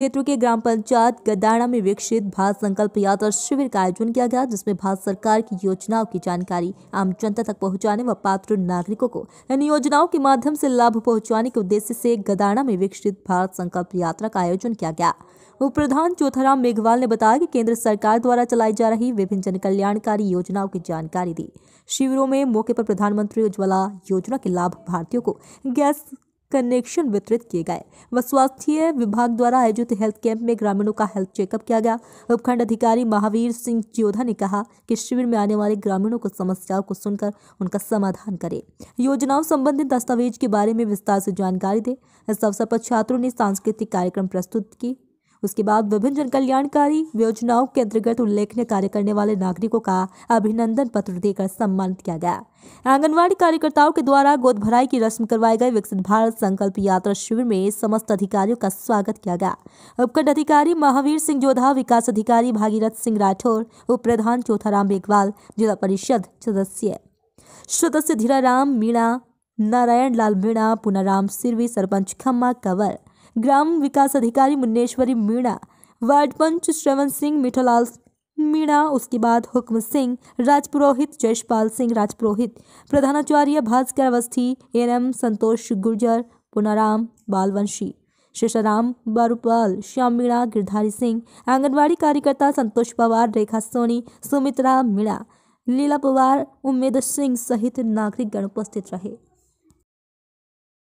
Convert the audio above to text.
क्षेत्र के ग्राम पंचायत गदाड़ा में विकसित भारत संकल्प यात्रा शिविर का आयोजन किया गया जिसमें भारत सरकार की योजनाओं की जानकारी आम जनता तक पहुंचाने व पात्र नागरिकों को इन योजनाओं के माध्यम से लाभ पहुंचाने के उद्देश्य से गदाड़ा में विकसित भारत संकल्प यात्रा का आयोजन किया गया उप प्रधान चौथाराम मेघवाल ने बताया कि केंद्र सरकार द्वारा चलाई जा रही विभिन्न जनकल्याणकारी योजनाओं की जानकारी दी शिविरों में मौके पर प्रधानमंत्री उज्ज्वला योजना के लाभ भारतीयों को गैस कनेक्शन वितरित किए गए व स्वास्थ्य विभाग द्वारा आयोजित हेल्थ कैंप में ग्रामीणों का हेल्थ चेकअप किया गया उपखंड अधिकारी महावीर सिंह चौधा ने कहा कि शिविर में आने वाले ग्रामीणों को समस्याओं को सुनकर उनका समाधान करें योजनाओं संबंधित दस्तावेज के बारे में विस्तार से जानकारी दें इस अवसर पर छात्रों ने सांस्कृतिक कार्यक्रम प्रस्तुत की उसके बाद विभिन्न जनकल्याणकारी योजनाओं के अंतर्गत उल्लेखनीय कार्य करने वाले नागरिकों का अभिनंदन पत्र देकर सम्मानित किया गया आंगनवाड़ी कार्यकर्ताओं के द्वारा गोद भराई की रस्म करवाए गए विकसित भारत संकल्प यात्रा शिविर में समस्त अधिकारियों का स्वागत किया गया उपखंड अधिकारी महावीर सिंह जोधा विकास अधिकारी भागीरथ सिंह राठौर उप प्रधान चौथाराम बेगवाल जिला परिषद सदस्य सदस्य धीराराम मीणा नारायण लाल मीणा पुनाराम सिरवी सरपंच खम्मा कंवर ग्राम विकास अधिकारी मुन्नेश्वरी मीणा वार्ड पंच श्रवण सिंह मिठोलाल मीणा उसके बाद हुक्म सिंह राजपुरोहित जयशपाल सिंह राजपुरोहित प्रधानाचार्य भास्कर अवस्थी एनएम संतोष गुर्जर पुनाराम बालवंशी शेषाराम बारूपाल श्याम मीणा गिरधारी सिंह आंगनबाड़ी कार्यकर्ता संतोष पवार रेखा सोनी सुमित्रा मीणा लीला पवार उम्मेद सिंह सहित नागरिकगण उपस्थित रहे